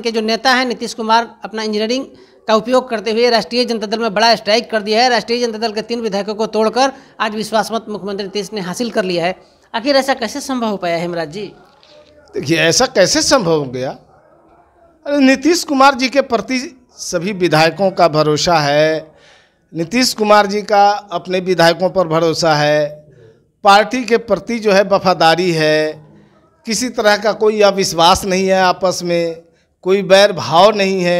के जो नेता हैं नीतीश कुमार अपना इंजीनियरिंग का उपयोग करते हुए राष्ट्रीय जनता दल में बड़ा स्ट्राइक कर दिया है राष्ट्रीय जनता दल के तीन विधायकों को तोड़कर आज विश्वास मत मुख्यमंत्री नीतीश ने हासिल कर लिया है आखिर ऐसा कैसे संभव हो पाया हेमराज जी देखिए ऐसा कैसे संभव हो गया अरे नीतीश कुमार जी के प्रति सभी विधायकों का भरोसा है नीतीश कुमार जी का अपने विधायकों पर भरोसा है पार्टी के प्रति जो है वफादारी है किसी तरह का कोई अविश्वास नहीं है आपस में कोई बैर भाव नहीं है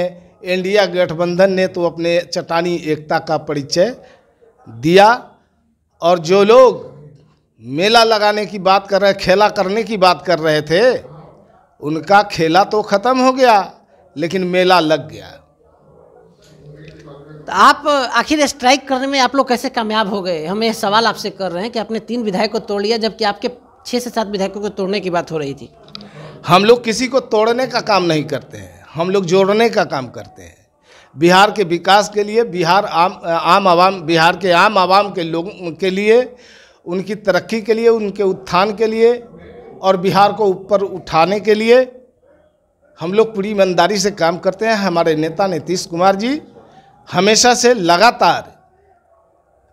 इंडिया गठबंधन ने तो अपने चटानी एकता का परिचय दिया और जो लोग मेला लगाने की बात कर रहे खेला करने की बात कर रहे थे उनका खेला तो ख़त्म हो गया लेकिन मेला लग गया तो आप आखिर स्ट्राइक करने में आप लोग कैसे कामयाब हो गए हम ये सवाल आपसे कर रहे हैं कि आपने तीन विधायक को तोड़ लिया जबकि आपके छः से सात विधायकों को तोड़ने की बात हो रही थी हम लोग किसी को तोड़ने का काम नहीं करते हैं हम लोग जोड़ने का काम करते हैं बिहार के विकास के लिए बिहार आम आम आवाम बिहार के आम आवाम के लोग के लिए उनकी तरक्की के लिए उनके उत्थान के लिए और बिहार को ऊपर उठाने के लिए हम लोग पूरी ईमानदारी से काम करते हैं हमारे नेता नीतीश कुमार जी हमेशा से लगातार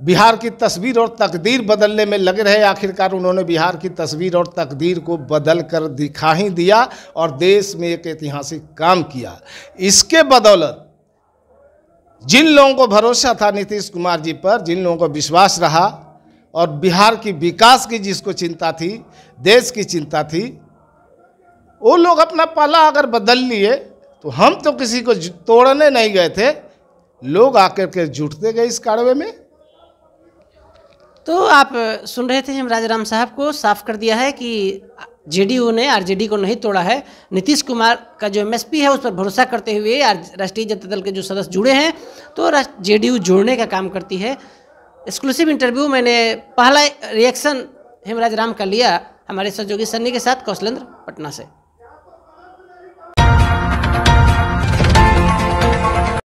बिहार की तस्वीर और तकदीर बदलने में लगे रहे आखिरकार उन्होंने बिहार की तस्वीर और तकदीर को बदल कर दिखा ही दिया और देश में एक ऐतिहासिक काम किया इसके बदौलत जिन लोगों को भरोसा था नीतीश कुमार जी पर जिन लोगों को विश्वास रहा और बिहार की विकास की जिसको चिंता थी देश की चिंता थी वो लोग अपना पाला अगर बदल लिए तो हम तो किसी को तोड़ने नहीं गए थे लोग आकर के जुटते गए इस कार्रवाई में तो आप सुन रहे थे हम राजाराम साहब को साफ कर दिया है कि जेडीयू ने आरजेडी को नहीं तोड़ा है नीतीश कुमार का जो एमएसपी है उस पर भरोसा करते हुए राष्ट्रीय जनता दल के जो सदस्य जुड़े हैं तो जेडीयू जोड़ने का काम करती है एक्सक्लूसिव इंटरव्यू मैंने पहला रिएक्शन हेमराज राम का लिया हमारे सहयोगी सन्नी के साथ कौशलेंद्र पटना से